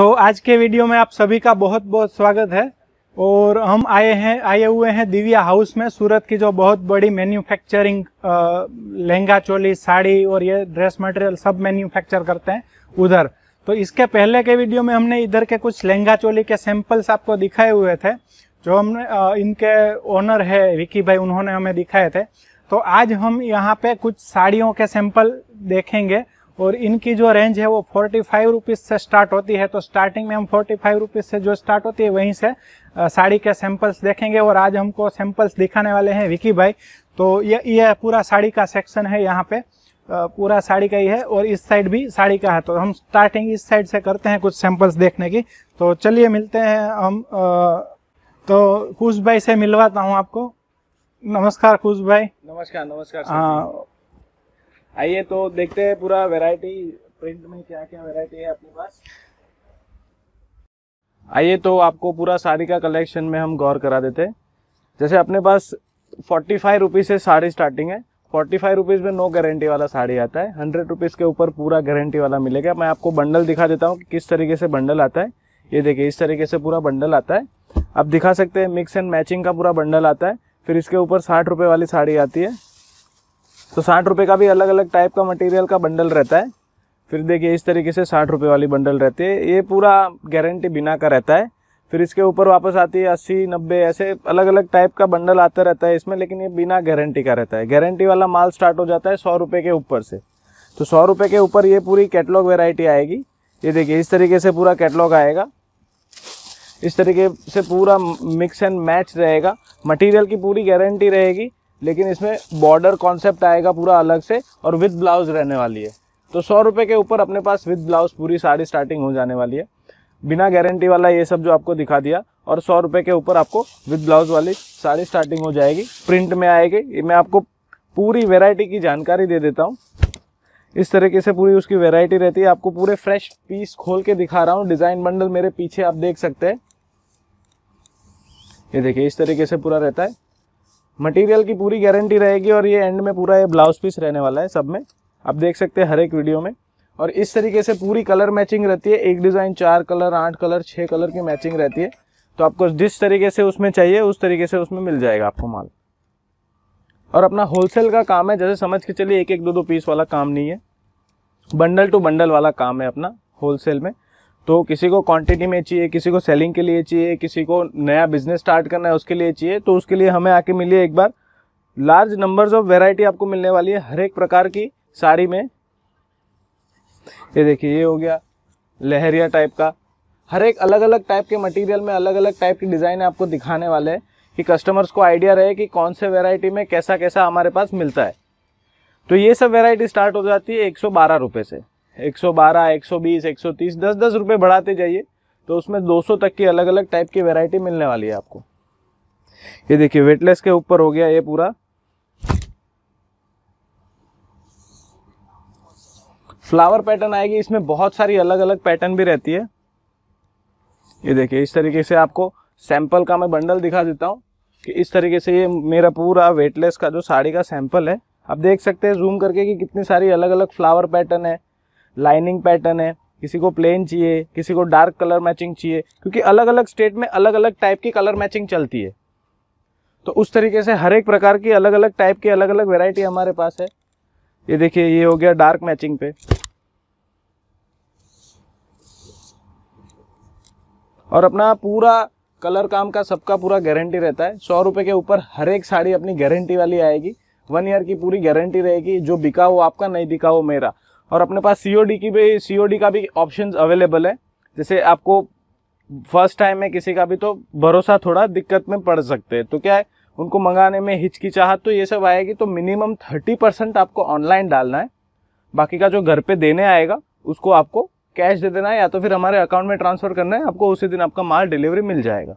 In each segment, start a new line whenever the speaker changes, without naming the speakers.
तो आज के वीडियो में आप सभी का बहुत बहुत स्वागत है और हम आए हैं आए हुए हैं दिव्या हाउस में सूरत की जो बहुत बड़ी मैन्युफैक्चरिंग लहंगा चोली साड़ी और ये ड्रेस मटेरियल सब मैन्युफैक्चर करते हैं उधर तो इसके पहले के वीडियो में हमने इधर के कुछ लहंगा चोली के सैंपल्स आपको दिखाए हुए थे जो हमने इनके ओनर है विकी भाई उन्होंने हमें दिखाए थे तो आज हम यहाँ पे कुछ साड़ियों के सैंपल देखेंगे और इनकी जो रेंज है वो फोर्टी फाइव रुपीज़ से स्टार्ट होती है तो स्टार्टिंग में हम फोर्टी फाइव रुपीज़ से जो स्टार्ट होती है वहीं से साड़ी के सैंपल्स देखेंगे और आज हमको सैंपल्स दिखाने वाले हैं विकी भाई तो ये ये पूरा साड़ी का सेक्शन है यहाँ पे पूरा साड़ी का ही है और इस साइड भी साड़ी का है तो हम स्टार्टिंग इस साइड से करते हैं कुछ सैंपल्स देखने की तो चलिए मिलते हैं हम तो कुश भाई से मिलवाता हूँ आपको नमस्कार कुश भाई
नमस्कार नमस्कार हाँ आइए तो देखते हैं पूरा वैरायटी प्रिंट में क्या क्या वैरायटी है अपने पास आइए तो आपको पूरा साड़ी का कलेक्शन में हम गौर करा देते हैं जैसे अपने पास फोर्टी फाइव रुपीज़ से साड़ी स्टार्टिंग है फोर्टी फाइव रुपीज़ में नो गारंटी वाला साड़ी आता है हंड्रेड रुपीज़ के ऊपर पूरा गारंटी वाला मिलेगा मैं आपको बंडल दिखा देता हूँ कि किस तरीके से बंडल आता है ये देखिए इस तरीके से पूरा बंडल आता है आप दिखा सकते हैं मिक्स एंड मैचिंग का पूरा बंडल आता है फिर इसके ऊपर साठ रुपये वाली साड़ी आती है तो साठ रुपये का भी अलग अलग टाइप का मटेरियल का बंडल रहता है फिर देखिए इस तरीके से साठ रुपये वाली बंडल रहती है ये पूरा गारंटी बिना का रहता है फिर इसके ऊपर वापस आती है अस्सी नब्बे ऐसे अलग अलग टाइप का बंडल आता रहता है इसमें लेकिन ये बिना गारंटी का रहता है गारंटी वाला माल स्टार्ट हो जाता है सौ रुपये के ऊपर से तो सौ रुपये के ऊपर ये पूरी कैटलॉग वेराइटी आएगी ये देखिए इस तरीके से पूरा कैटलॉग आएगा इस तरीके से पूरा मिक्स एंड मैच रहेगा मटेरियल की पूरी गारंटी रहेगी लेकिन इसमें बॉर्डर कॉन्सेप्ट आएगा पूरा अलग से और विथ ब्लाउज रहने वाली है तो सौ रुपये के ऊपर अपने पास विद ब्लाउज पूरी साड़ी स्टार्टिंग हो जाने वाली है बिना गारंटी वाला ये सब जो आपको दिखा दिया और सौ रुपये के ऊपर आपको विथ ब्लाउज वाली साड़ी स्टार्टिंग हो जाएगी प्रिंट में आएगी मैं आपको पूरी वेराइटी की जानकारी दे देता हूँ इस तरीके से पूरी उसकी वेराइटी रहती है आपको पूरे फ्रेश पीस खोल के दिखा रहा हूँ डिज़ाइन बंडल मेरे पीछे आप देख सकते हैं ये देखिए इस तरीके से पूरा रहता है मटेरियल की पूरी गारंटी रहेगी और ये एंड में पूरा ये ब्लाउज पीस रहने वाला है सब में आप देख सकते हैं हर एक वीडियो में और इस तरीके से पूरी कलर मैचिंग रहती है एक डिज़ाइन चार कलर आठ कलर छः कलर की मैचिंग रहती है तो आपको जिस तरीके से उसमें चाहिए उस तरीके से उसमें मिल जाएगा आपको माल और अपना होलसेल का काम है जैसे समझ के चलिए एक एक दो दो पीस वाला काम नहीं है बंडल टू बंडल वाला काम है अपना होलसेल में तो किसी को क्वांटिटी में चाहिए किसी को सेलिंग के लिए चाहिए किसी को नया बिजनेस स्टार्ट करना है उसके लिए चाहिए तो उसके लिए हमें आके मिलिए एक बार लार्ज नंबर्स ऑफ वेराइटी आपको मिलने वाली है हर एक प्रकार की साड़ी में ये देखिए ये हो गया लहरिया टाइप का हर एक अलग अलग टाइप के मटेरियल में अलग अलग टाइप की डिज़ाइन आपको दिखाने वाले हैं कि कस्टमर्स को आइडिया रहे कि कौन से वेराइटी में कैसा कैसा हमारे पास मिलता है तो ये सब वेराइटी स्टार्ट हो जाती है एक सौ से 112, सौ 130, 10 10 रुपए बढ़ाते जाइए तो उसमें 200 तक की अलग अलग टाइप की वैरायटी मिलने वाली है आपको ये देखिए वेटलेस के ऊपर हो गया ये पूरा फ्लावर पैटर्न आएगी इसमें बहुत सारी अलग अलग पैटर्न भी रहती है ये देखिए इस तरीके से आपको सैंपल का मैं बंडल दिखा देता हूँ कि इस तरीके से ये मेरा पूरा वेटलेस का जो साड़ी का सैंपल है आप देख सकते हैं जूम करके कि कितनी सारी अलग अलग फ्लावर पैटर्न है लाइनिंग पैटर्न है किसी को प्लेन चाहिए किसी को डार्क कलर मैचिंग चाहिए क्योंकि अलग अलग स्टेट में अलग अलग टाइप की कलर मैचिंग चलती है तो उस तरीके से हर एक प्रकार की अलग अलग टाइप की अलग अलग वेराइटी हमारे पास है ये देखिए ये हो गया डार्क मैचिंग पे और अपना पूरा कलर काम का सबका पूरा गारंटी रहता है सौ रुपये के ऊपर हर एक साड़ी अपनी गारंटी वाली आएगी वन ईयर की पूरी गारंटी रहेगी जो बिका हो आपका नहीं बिका हो मेरा और अपने पास सी की भी सी का भी ऑप्शन अवेलेबल है जैसे आपको फर्स्ट टाइम में किसी का भी तो भरोसा थोड़ा दिक्कत में पड़ सकते हैं तो क्या है उनको मंगाने में हिचकिचाहट तो ये सब आएगी तो मिनिमम थर्टी परसेंट आपको ऑनलाइन डालना है बाकी का जो घर पे देने आएगा उसको आपको कैश दे देना है या तो फिर हमारे अकाउंट में ट्रांसफ़र करना है आपको उसी दिन आपका माल डिलीवरी मिल जाएगा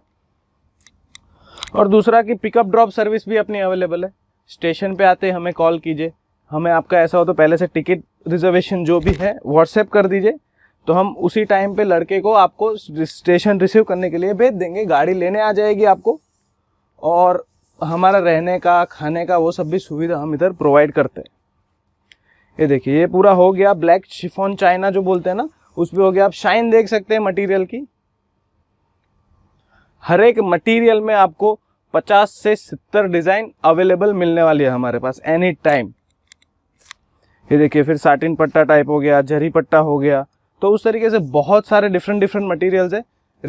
और दूसरा कि पिकअप ड्रॉप सर्विस भी अपनी अवेलेबल है स्टेशन पे आते हमें कॉल कीजिए हमें आपका ऐसा हो तो पहले से टिकट रिजर्वेशन जो भी है व्हाट्सएप कर दीजिए तो हम उसी टाइम पे लड़के को आपको स्टेशन रिसीव करने के लिए भेज देंगे गाड़ी लेने आ जाएगी आपको और हमारा रहने का खाने का वो सब भी सुविधा हम इधर प्रोवाइड करते हैं ये देखिए ये पूरा हो गया ब्लैक शिफॉन चाइना जो बोलते हैं ना उस पर हो गया आप शाइन देख सकते हैं मटेरियल की हर एक मटेरियल में आपको 50 से 70 डिज़ाइन अवेलेबल मिलने वाली है हमारे पास एनी टाइम ये देखिए फिर साटिन पट्टा टाइप हो गया जरी पट्टा हो गया तो उस तरीके से बहुत सारे डिफरेंट डिफरेंट मटेरियल्स है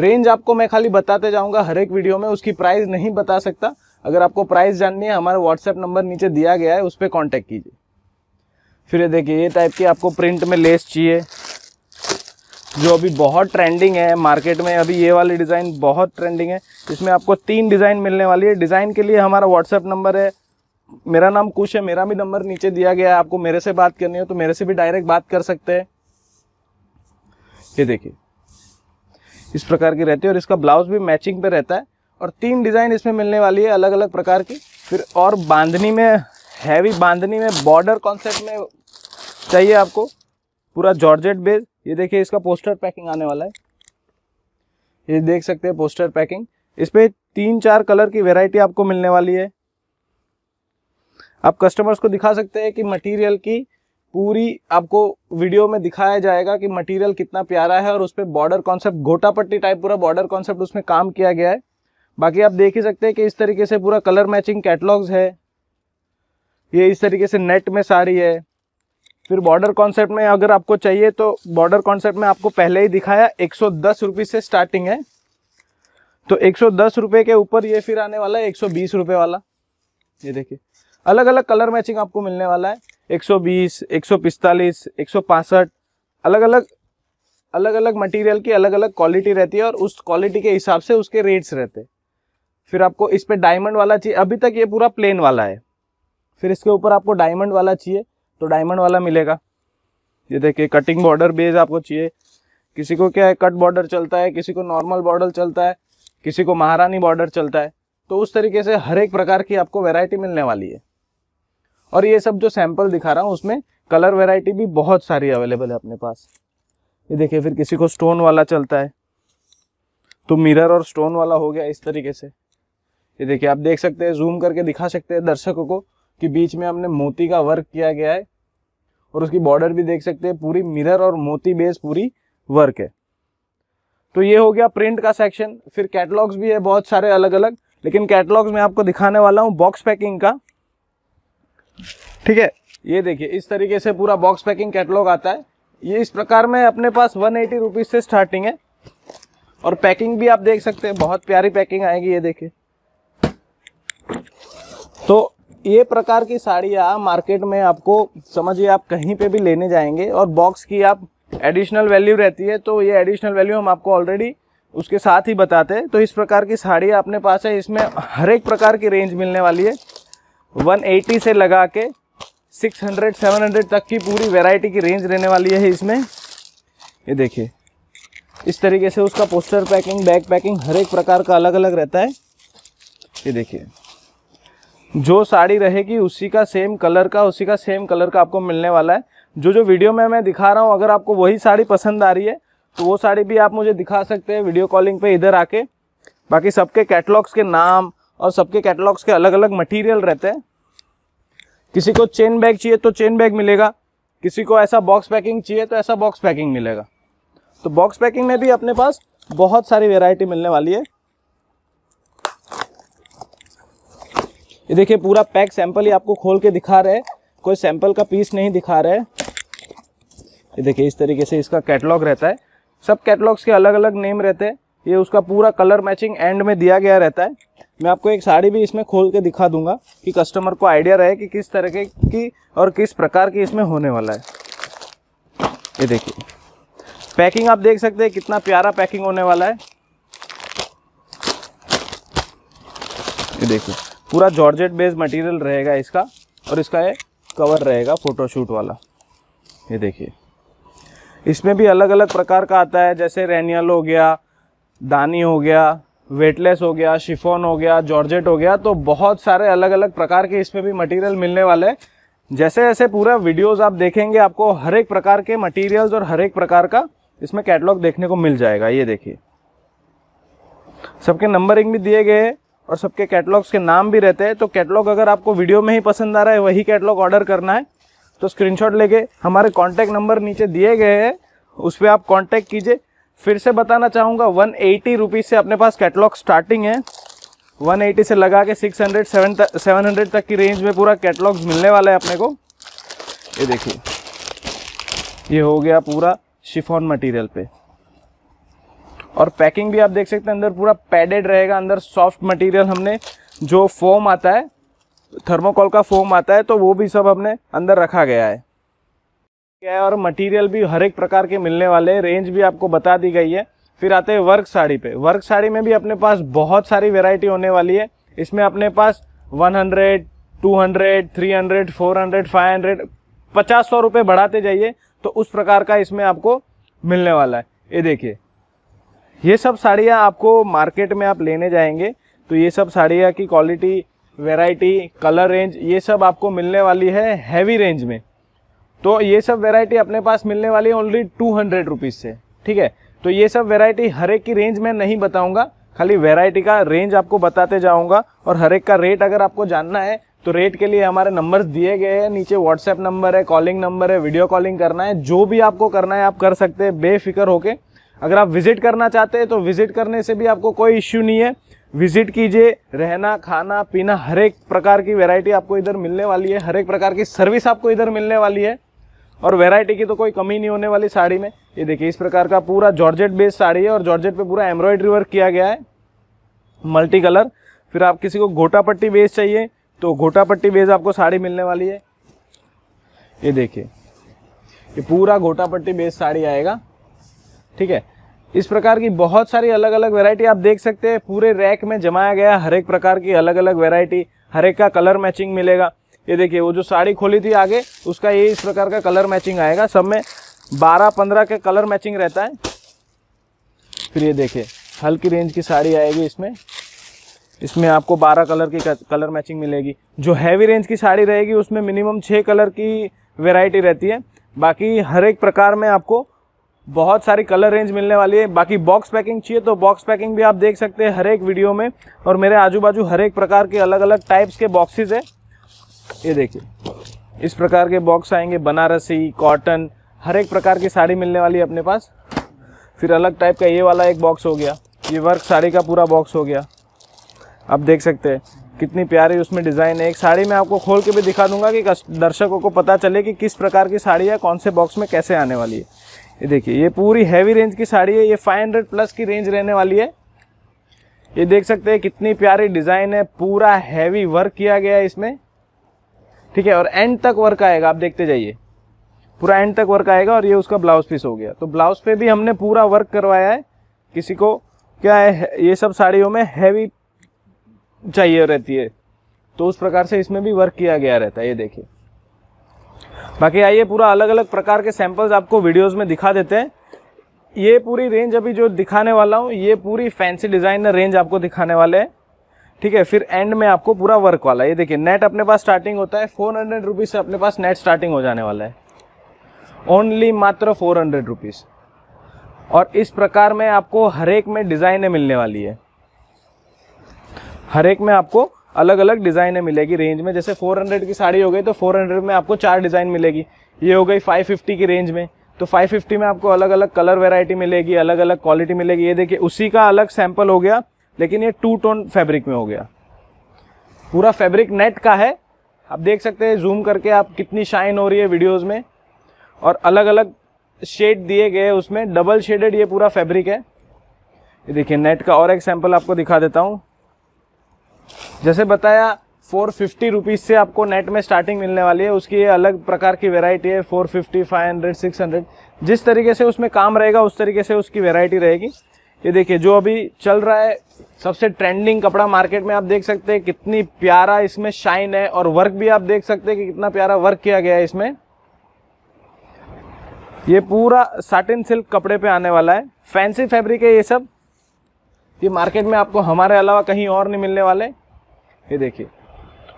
रेंज आपको मैं खाली बताते जाऊंगा हर एक वीडियो में उसकी प्राइस नहीं बता सकता अगर आपको प्राइस जाननी है हमारा व्हाट्सएप नंबर नीचे दिया गया है उस पर कॉन्टैक्ट कीजिए फिर ये देखिए ये टाइप की आपको प्रिंट में लेस चाहिए जो अभी बहुत ट्रेंडिंग है मार्केट में अभी ये वाली डिज़ाइन बहुत ट्रेंडिंग है इसमें आपको तीन डिज़ाइन मिलने वाली है डिज़ाइन के लिए हमारा व्हाट्सएप नंबर है मेरा नाम कुश है मेरा भी नंबर नीचे दिया गया है आपको मेरे से बात करनी हो तो मेरे से भी डायरेक्ट बात कर सकते हैं ये देखिए इस प्रकार की रहती है और इसका ब्लाउज भी मैचिंग पे रहता है और तीन डिज़ाइन इसमें मिलने वाली है अलग अलग प्रकार की फिर और बांधनी में हैवी बांधनी में बॉर्डर कॉन्सेप्ट में चाहिए आपको पूरा जॉर्जेट बेस ये देखिए इसका पोस्टर पैकिंग आने वाला है ये देख सकते हैं पोस्टर पैकिंग इस पर तीन चार कलर की वेराइटी आपको मिलने वाली है आप कस्टमर्स को दिखा सकते हैं कि मटेरियल की पूरी आपको वीडियो में दिखाया जाएगा कि मटेरियल कितना प्यारा है और उस पर बॉर्डर कॉन्सेप्ट घोटापट्टी पट्टी टाइप पूरा बॉर्डर कॉन्सेप्ट उसमें काम किया गया है बाकी आप देख ही सकते हैं कि इस तरीके से पूरा कलर मैचिंग कैटलॉग्स है ये इस तरीके से नेट में सारी है फिर बॉर्डर कॉन्सेप्ट में अगर आपको चाहिए तो बॉर्डर कॉन्सेप्ट में आपको पहले ही दिखाया एक सौ से स्टार्टिंग है तो एक सौ के ऊपर ये फिर आने वाला है एक सौ वाला ये देखिए अलग अलग कलर मैचिंग आपको मिलने वाला है 120, 145, 165 अलग अलग अलग अलग मटेरियल की अलग अलग क्वालिटी रहती है और उस क्वालिटी के हिसाब से उसके रेट्स रहते हैं फिर आपको इस पर डायमंड वाला चाहिए अभी तक ये पूरा प्लेन वाला है फिर इसके ऊपर आपको डायमंड वाला चाहिए तो डायमंड वाला मिलेगा ये देखिए कटिंग बॉर्डर बेस आपको चाहिए किसी को क्या है कट बॉर्डर चलता है किसी को नॉर्मल बॉर्डर चलता है किसी को महारानी बॉर्डर चलता है तो उस तरीके से हर एक प्रकार की आपको वेराइटी मिलने वाली है और ये सब जो सैंपल दिखा रहा हूँ उसमें कलर वेराइटी भी बहुत सारी अवेलेबल है अपने पास ये देखिए फिर किसी को स्टोन वाला चलता है तो मिरर और स्टोन वाला हो गया इस तरीके से ये देखिए आप देख सकते हैं जूम करके दिखा सकते हैं दर्शकों को कि बीच में हमने मोती का वर्क किया गया है और उसकी बॉर्डर भी देख सकते हैं पूरी मिरर और मोती बेस पूरी वर्क है तो ये हो गया प्रिंट का सेक्शन फिर कैटलॉग्स भी है बहुत सारे अलग अलग लेकिन कैटलॉग्स में आपको दिखाने वाला हूँ बॉक्स पैकिंग का ठीक है ये देखिए इस तरीके से पूरा बॉक्स पैकिंग कैटलॉग आता है ये इस प्रकार में अपने पास वन एटी से स्टार्टिंग है और पैकिंग भी आप देख सकते हैं बहुत प्यारी पैकिंग आएगी ये देखिए तो ये प्रकार की साड़ियाँ मार्केट में आपको समझिए आप कहीं पे भी लेने जाएंगे और बॉक्स की आप एडिशनल वैल्यू रहती है तो ये एडिशनल वैल्यू हम आपको ऑलरेडी उसके साथ ही बताते हैं तो इस प्रकार की साड़ियाँ अपने पास है इसमें हर एक प्रकार की रेंज मिलने वाली है 180 से लगा के 600 700 तक की पूरी वैरायटी की रेंज रहने वाली है इसमें ये देखिए इस तरीके से उसका पोस्टर पैकिंग बैग पैकिंग हर एक प्रकार का अलग अलग रहता है ये देखिए जो साड़ी रहेगी उसी का सेम कलर का उसी का सेम कलर का आपको मिलने वाला है जो जो वीडियो में मैं दिखा रहा हूँ अगर आपको वही साड़ी पसंद आ रही है तो वो साड़ी भी आप मुझे दिखा सकते हैं वीडियो कॉलिंग पे इधर आके बाकी सबके कैटलॉग्स के नाम और सबके कैटलॉग्स के अलग अलग मटेरियल रहते हैं किसी को चेन बैग चाहिए तो चेन बैग मिलेगा किसी को ऐसा बॉक्स पैकिंग चाहिए तो ऐसा बॉक्स पैकिंग मिलेगा तो बॉक्स पैकिंग में भी अपने पास बहुत सारी वेराइटी मिलने वाली है ये देखिए पूरा पैक सैंपल ही आपको खोल के दिखा रहे हैं कोई सैंपल का पीस नहीं दिखा रहे है ये देखिए इस तरीके से इसका कैटलॉग रहता है सब कैटलॉग्स के अलग अलग नेम रहते हैं ये उसका पूरा कलर मैचिंग एंड में दिया गया रहता है मैं आपको एक साड़ी भी इसमें खोल के दिखा दूंगा कि कस्टमर को आइडिया रहे कि किस तरह की और किस प्रकार की इसमें होने वाला है ये देखिए पैकिंग आप देख सकते हैं कितना प्यारा पैकिंग होने वाला है ये देखिए पूरा जॉर्जेट बेस्ड मटेरियल रहेगा इसका और इसका ये कवर रहेगा फोटोशूट वाला ये देखिए इसमें भी अलग अलग प्रकार का आता है जैसे रेनियल हो गया दानी हो गया वेटलेस हो गया शिफोन हो गया जॉर्जेट हो गया तो बहुत सारे अलग अलग प्रकार के इसमें भी मटेरियल मिलने वाले हैं जैसे जैसे पूरा वीडियोस आप देखेंगे आपको हर एक प्रकार के मटेरियल्स और हर एक प्रकार का इसमें कैटलॉग देखने को मिल जाएगा ये देखिए सबके नंबरिंग भी दिए गए और सबके कैटलॉग्स के नाम भी रहते हैं तो कैटलॉग अगर आपको वीडियो में ही पसंद आ रहा है वही कैटलॉग ऑर्डर करना है तो स्क्रीनशॉट लेके हमारे कॉन्टैक्ट नंबर नीचे दिए गए हैं उस पर आप कॉन्टैक्ट कीजिए फिर से बताना चाहूँगा वन एटी रुपीज़ से अपने पास कैटलॉग स्टार्टिंग है 180 से लगा के 600 700 तक की रेंज में पूरा कैटलॉग्स मिलने वाला है अपने को ये देखिए ये हो गया पूरा शिफॉन मटेरियल पे और पैकिंग भी आप देख सकते हैं अंदर पूरा पैडेड रहेगा अंदर सॉफ्ट मटेरियल हमने जो फोम आता है थर्मोकॉल का फोम आता है तो वो भी सब हमने अंदर रखा गया है क्या है और मटेरियल भी हर एक प्रकार के मिलने वाले रेंज भी आपको बता दी गई है फिर आते हैं वर्क साड़ी पे वर्क साड़ी में भी अपने पास बहुत सारी वेराइटी होने वाली है इसमें अपने पास hundred four hundred five hundred पचास सौ रुपये बढ़ाते जाइए तो उस प्रकार का इसमें आपको मिलने वाला है ये देखिए ये सब साड़ियाँ आपको मार्केट में आप लेने जाएंगे तो ये सब साड़ियाँ की क्वालिटी वेराइटी कलर रेंज ये सब आपको मिलने वाली है हैवी रेंज में तो ये सब वेरायटी अपने पास मिलने वाली है ओनली टू हंड्रेड रुपीज़ से ठीक है तो ये सब वेरायटी हर एक की रेंज में नहीं बताऊंगा खाली वेरायटी का रेंज आपको बताते जाऊंगा और हर एक का रेट अगर आपको जानना है तो रेट के लिए हमारे नंबर्स दिए गए हैं नीचे व्हाट्सएप नंबर है कॉलिंग नंबर है वीडियो कॉलिंग करना है जो भी आपको करना है आप कर सकते हैं बेफिक्र होके अगर आप विजिट करना चाहते हैं तो विजिट करने से भी आपको कोई इश्यू नहीं है विजिट कीजिए रहना खाना पीना हर एक प्रकार की वैरायटी आपको इधर मिलने वाली है हर एक प्रकार की सर्विस आपको इधर मिलने वाली है और वेरायटी की तो कोई कमी नहीं होने वाली साड़ी में ये देखिए इस प्रकार का पूरा जॉर्जेट बेस्ड साड़ी है और जॉर्जेट पे पूरा एम्ब्रॉयडरी वर्क किया गया है मल्टी कलर फिर आप किसी को घोटा पट्टी बेस चाहिए तो घोटा पट्टी बेस आपको साड़ी मिलने वाली है ये देखिए ये पूरा घोटा पट्टी बेस साड़ी आएगा ठीक है इस प्रकार की बहुत सारी अलग अलग वेरायटी आप देख सकते हैं पूरे रैक में जमाया गया हर एक प्रकार की अलग अलग वेरायटी हर एक का कलर मैचिंग मिलेगा ये देखिए वो जो साड़ी खोली थी आगे उसका ये इस प्रकार का कलर मैचिंग आएगा सब में बारह पंद्रह का कलर मैचिंग रहता है फिर ये देखिए हल्की रेंज की साड़ी आएगी इसमें इसमें आपको बारह कलर की कलर मैचिंग मिलेगी जो हैवी रेंज की साड़ी रहेगी उसमें मिनिमम छः कलर की वेराइटी रहती है बाकी हर एक प्रकार में आपको बहुत सारी कलर रेंज मिलने वाली है बाकी बॉक्स पैकिंग चाहिए तो बॉक्स पैकिंग भी आप देख सकते हैं हर एक वीडियो में और मेरे आजू बाजू हर एक प्रकार के अलग अलग टाइप्स के बॉक्सेज है ये देखिए इस प्रकार के बॉक्स आएंगे बनारसी कॉटन हर एक प्रकार की साड़ी मिलने वाली है अपने पास फिर अलग टाइप का ये वाला एक बॉक्स हो गया ये वर्क साड़ी का पूरा बॉक्स हो गया आप देख सकते हैं कितनी प्यारी उसमें डिज़ाइन है एक साड़ी मैं आपको खोल के भी दिखा दूंगा कि दर्शकों को पता चले कि किस प्रकार की साड़ी है कौन से बॉक्स में कैसे आने वाली है ये देखिए ये पूरी हैवी रेंज की साड़ी है ये 500 प्लस की रेंज रहने वाली है ये देख सकते हैं कितनी प्यारी डिज़ाइन है पूरा हैवी वर्क किया गया है इसमें ठीक है और एंड तक वर्क आएगा आप देखते जाइए पूरा एंड तक वर्क आएगा और ये उसका ब्लाउज पीस हो गया तो ब्लाउज पे भी हमने पूरा वर्क करवाया है किसी को क्या है ये सब साड़ियों में हैवी चाहिए रहती है तो उस प्रकार से इसमें भी वर्क किया गया रहता है ये देखिए बाकी आइए पूरा अलग अलग प्रकार के सैंपल्स आपको वीडियोस में दिखा देते हैं ये पूरी रेंज अभी जो दिखाने वाला हूँ ये पूरी फैंसी डिज़ाइनर रेंज आपको दिखाने वाले हैं ठीक है फिर एंड में आपको पूरा वर्क वाला ये देखिए नेट अपने पास स्टार्टिंग होता है फोर हंड्रेड रुपीज़ से अपने पास नेट स्टार्टिंग हो जाने वाला है ओनली मात्र फोर हंड्रेड रुपीज़ और इस प्रकार में आपको हर एक में डिजाइने मिलने वाली है हर एक में आपको अलग अलग डिजाइने मिलेगी रेंज में जैसे 400 की साड़ी हो गई तो 400 में आपको चार डिज़ाइन मिलेगी ये हो गई 550 की रेंज में तो 550 में आपको अलग अलग कलर वेराइटी मिलेगी अलग अलग क्वालिटी मिलेगी ये देखिए उसी का अलग सैंपल हो गया लेकिन ये टू टोन फैब्रिक में हो गया पूरा फैब्रिक नेट का है आप देख सकते हैं जूम करके आप कितनी शाइन हो रही है वीडियोस में और अलग अलग शेड दिए गए उसमें डबल शेडेड ये पूरा फैब्रिक है ये देखिए नेट का और एक सैम्पल आपको दिखा देता हूँ जैसे बताया फोर फिफ्टी रुपीज़ से आपको नेट में स्टार्टिंग मिलने वाली है उसकी ये अलग प्रकार की वेराइटी है four fifty five hundred six hundred जिस तरीके से उसमें काम रहेगा उस तरीके से उसकी वेराइटी रहेगी ये देखिए जो अभी चल रहा है सबसे ट्रेंडिंग कपड़ा मार्केट में आप देख सकते हैं कितनी प्यारा इसमें शाइन है और वर्क भी आप देख सकते हैं कि कितना प्यारा वर्क किया गया है इसमें ये पूरा साटिन सिल्क कपड़े पे आने वाला है फैंसी फैब्रिक है ये सब ये मार्केट में आपको हमारे अलावा कहीं और नहीं मिलने वाले ये देखिए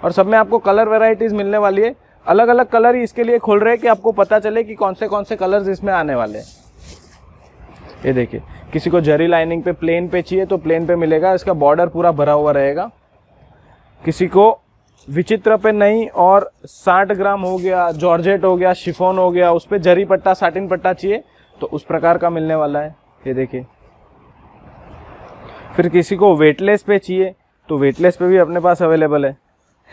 और सब में आपको कलर वेराइटीज़ मिलने वाली है अलग अलग कलर ही इसके लिए खोल रहे हैं कि आपको पता चले कि कौन से कौन से कलर्स इसमें आने वाले हैं ये देखिए किसी को जरी लाइनिंग पे प्लेन पे चाहिए तो प्लेन पे मिलेगा इसका बॉर्डर पूरा भरा हुआ रहेगा किसी को विचित्र पे नहीं और 60 ग्राम हो गया जॉर्जेट हो गया शिफोन हो गया उस पर जरी पट्टा साटिन पट्टा चाहिए तो उस प्रकार का मिलने वाला है ये देखिए फिर किसी को वेटलेस पे चाहिए तो वेटलेस पे भी अपने पास अवेलेबल है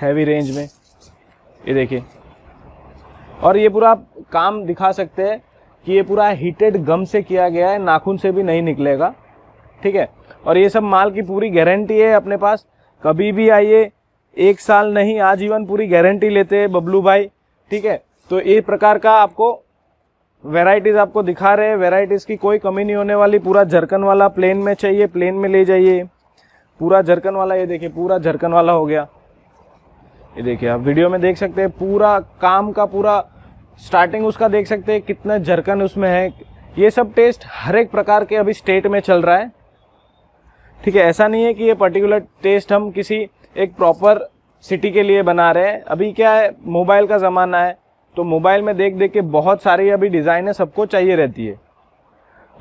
हैवी रेंज में ये देखिए और ये पूरा आप काम दिखा सकते हैं कि ये पूरा हीटेड गम से किया गया है नाखून से भी नहीं निकलेगा ठीक है और ये सब माल की पूरी गारंटी है अपने पास कभी भी आइए एक साल नहीं आजीवन पूरी गारंटी लेते हैं बबलू भाई ठीक है तो ये प्रकार का आपको वेराइटीज़ आपको दिखा रहे हैं वेराइटीज़ की कोई कमी नहीं होने वाली पूरा झरकन वाला प्लेन में चाहिए प्लेन में ले जाइए पूरा झरकन वाला ये देखिए पूरा झरकन वाला हो गया ये देखिए आप वीडियो में देख सकते हैं पूरा काम का पूरा स्टार्टिंग उसका देख सकते हैं कितना जरकन उसमें है ये सब टेस्ट हर एक प्रकार के अभी स्टेट में चल रहा है ठीक है ऐसा नहीं है कि ये पर्टिकुलर टेस्ट हम किसी एक प्रॉपर सिटी के लिए बना रहे हैं अभी क्या है मोबाइल का ज़माना है तो मोबाइल में देख देख के बहुत सारी अभी डिज़ाइन है सबको चाहिए रहती है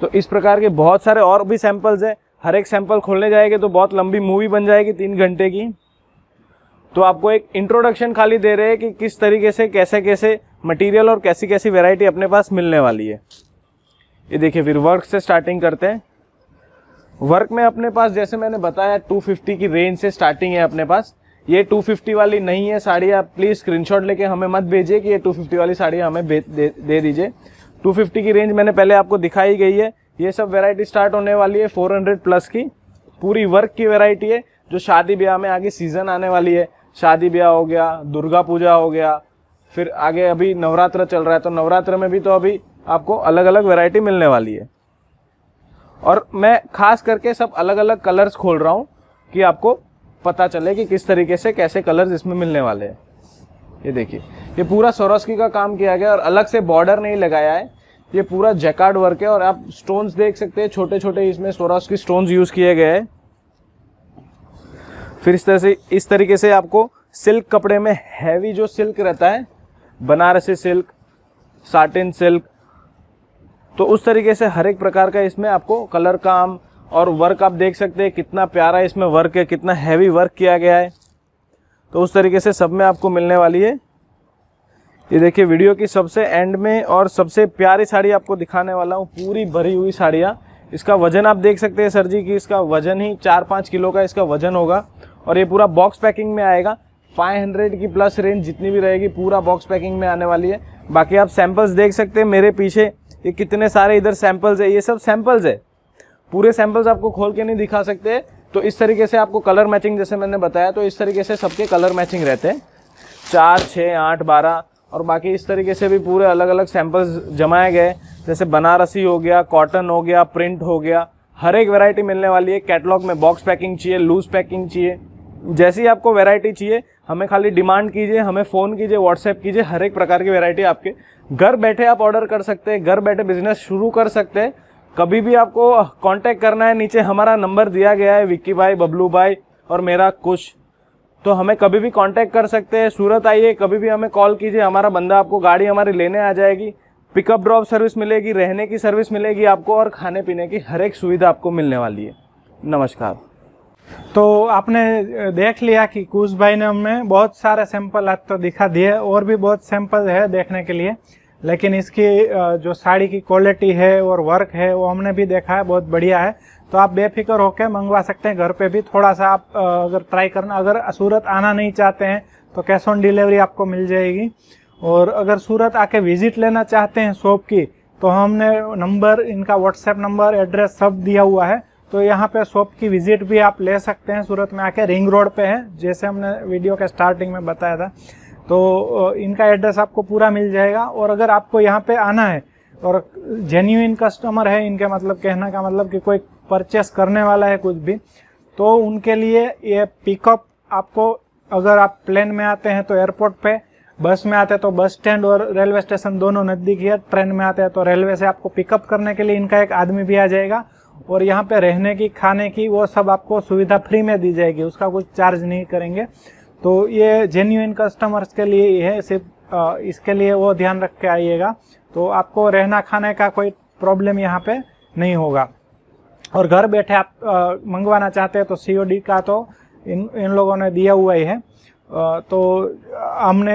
तो इस प्रकार के बहुत सारे और भी सैंपल्स हैं हर एक सैंपल खोलने जाएंगे तो बहुत लंबी मूवी बन जाएगी तीन घंटे की तो आपको एक इंट्रोडक्शन खाली दे रहे हैं कि किस तरीके से कैसे कैसे मटेरियल और कैसी कैसी वेराइटी अपने पास मिलने वाली है ये देखिए फिर वर्क से स्टार्टिंग करते हैं वर्क में अपने पास जैसे मैंने बताया 250 की रेंज से स्टार्टिंग है अपने पास ये 250 वाली नहीं है साड़ी आप प्लीज़ स्क्रीनशॉट लेके हमें मत भेजिए कि ये 250 वाली साड़ी हमें दे, दे दीजिए 250 की रेंज मैंने पहले आपको दिखाई गई है ये सब वेराइटी स्टार्ट होने वाली है 400 प्लस की पूरी वर्क की वेराइटी है जो शादी ब्याह में आगे सीज़न आने वाली है शादी ब्याह हो गया दुर्गा पूजा हो गया फिर आगे अभी नवरात्र चल रहा है तो नवरात्र में भी तो अभी आपको अलग अलग वैरायटी मिलने वाली है और मैं खास करके सब अलग अलग कलर्स खोल रहा हूँ कि आपको पता चले कि किस तरीके से कैसे कलर्स इसमें मिलने वाले हैं ये देखिए ये पूरा सोरोस्की का काम किया गया और अलग से बॉर्डर नहीं लगाया है ये पूरा जैकार्ड वर्क है और आप स्टोन्स देख सकते हैं छोटे छोटे इसमें सोरोस्की स्टोन्स यूज़ किए गए हैं फिर इस तरह से इस तरीके से आपको सिल्क कपड़े में हैवी जो सिल्क रहता है बनारसी सिल्क साटिन सिल्क तो उस तरीके से हर एक प्रकार का इसमें आपको कलर काम और वर्क आप देख सकते हैं कितना प्यारा इसमें वर्क है कितना हैवी वर्क किया गया है तो उस तरीके से सब में आपको मिलने वाली है ये देखिए वीडियो की सबसे एंड में और सबसे प्यारी साड़ी आपको दिखाने वाला हूँ पूरी भरी हुई साड़ियाँ इसका वजन आप देख सकते हैं सर जी कि इसका वजन ही चार पाँच किलो का इसका वजन होगा और ये पूरा बॉक्स पैकिंग में आएगा 500 की प्लस रेंज जितनी भी रहेगी पूरा बॉक्स पैकिंग में आने वाली है बाकी आप सैंपल्स देख सकते हैं मेरे पीछे ये कितने सारे इधर सैंपल्स है ये सब सैंपल्स है पूरे सैंपल्स आपको खोल के नहीं दिखा सकते तो इस तरीके से आपको कलर मैचिंग जैसे मैंने बताया तो इस तरीके से सबके कलर मैचिंग रहते हैं चार छः आठ बारह और बाकी इस तरीके से भी पूरे अलग अलग सैंपल्स जमाए गए जैसे बनारसी हो गया कॉटन हो गया प्रिंट हो गया हर एक वैरायटी मिलने वाली है कैटलॉग में बॉक्स पैकिंग चाहिए लूज पैकिंग चाहिए जैसी आपको वैरायटी चाहिए हमें खाली डिमांड कीजिए हमें फ़ोन कीजिए व्हाट्सएप कीजिए हर एक प्रकार की वैरायटी आपके घर बैठे आप ऑर्डर कर सकते हैं घर बैठे बिजनेस शुरू कर सकते हैं कभी भी आपको कांटेक्ट करना है नीचे हमारा नंबर दिया गया है विक्की भाई बबलू भाई और मेरा कुछ तो हमें कभी भी कांटेक्ट कर सकते हैं सूरत आइए कभी भी हमें कॉल कीजिए हमारा बंदा आपको गाड़ी हमारी लेने आ जाएगी पिकअप ड्रॉप सर्विस मिलेगी रहने की सर्विस मिलेगी आपको और खाने पीने
की हर एक सुविधा आपको मिलने वाली है नमस्कार तो आपने देख लिया कि कुश भाई ने हमें बहुत सारे सैंपल आज तो दिखा दिए और भी बहुत सैंपल है देखने के लिए लेकिन इसकी जो साड़ी की क्वालिटी है और वर्क है वो हमने भी देखा है बहुत बढ़िया है तो आप बेफिक्र होकर मंगवा सकते हैं घर पे भी थोड़ा सा आप अगर ट्राई करना अगर सूरत आना नहीं चाहते हैं तो कैश ऑन डिलीवरी आपको मिल जाएगी और अगर सूरत आके विजिट लेना चाहते हैं शॉप की तो हमने नंबर इनका व्हाट्सएप नंबर एड्रेस सब दिया हुआ है तो यहाँ पे शॉप की विजिट भी आप ले सकते हैं सूरत में आके रिंग रोड पे है जैसे हमने वीडियो के स्टार्टिंग में बताया था तो इनका एड्रेस आपको पूरा मिल जाएगा और अगर आपको यहाँ पे आना है और जेन्यून कस्टमर है इनके मतलब कहना का मतलब कि कोई परचेस करने वाला है कुछ भी तो उनके लिए ये पिकअप आपको अगर आप प्लेन में आते हैं तो एयरपोर्ट पे बस में आते हैं तो बस स्टैंड और रेलवे स्टेशन दोनों नज़दीक है ट्रेन में आते हैं तो रेलवे से आपको पिकअप करने के लिए इनका एक आदमी भी आ जाएगा और यहाँ पे रहने की खाने की वो सब आपको सुविधा फ्री में दी जाएगी उसका कुछ चार्ज नहीं करेंगे तो ये जेन्यून कस्टमर्स के लिए ही है सिर्फ इसके लिए वो ध्यान रख के आइएगा तो आपको रहना खाने का कोई प्रॉब्लम यहाँ पे नहीं होगा और घर बैठे आप आ, मंगवाना चाहते हैं तो सी का तो इन इन लोगों ने दिया हुआ ही है तो हमने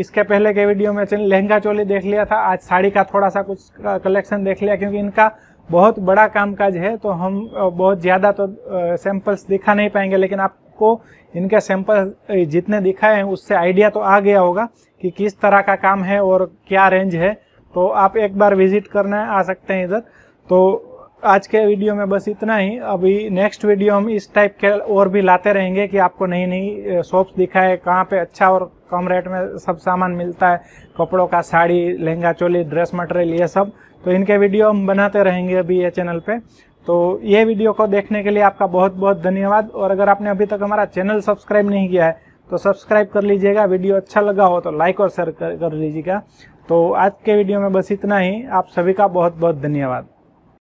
इसके पहले के वीडियो में लहंगा चोली देख लिया था आज साड़ी का थोड़ा सा कुछ कलेक्शन देख लिया क्योंकि इनका बहुत बड़ा कामकाज है तो हम बहुत ज़्यादा तो सैंपल्स दिखा नहीं पाएंगे लेकिन आपको इनके सैंपल जितने दिखाए हैं उससे आइडिया तो आ गया होगा कि किस तरह का काम है और क्या रेंज है तो आप एक बार विजिट करने आ सकते हैं इधर तो आज के वीडियो में बस इतना ही अभी नेक्स्ट वीडियो हम इस टाइप के और भी लाते रहेंगे कि आपको नई नई शॉप्स दिखाए कहाँ पे अच्छा और कम रेट में सब सामान मिलता है कपड़ों का साड़ी लहंगा चोली ड्रेस मटेरियल ये सब तो इनके वीडियो हम बनाते रहेंगे अभी ये चैनल पे तो ये वीडियो को देखने के लिए आपका बहुत बहुत धन्यवाद और अगर आपने अभी तक हमारा चैनल सब्सक्राइब नहीं किया है तो सब्सक्राइब कर लीजिएगा वीडियो अच्छा लगा हो तो लाइक और शेयर कर, कर लीजिएगा तो आज के वीडियो में बस इतना ही आप सभी का बहुत बहुत धन्यवाद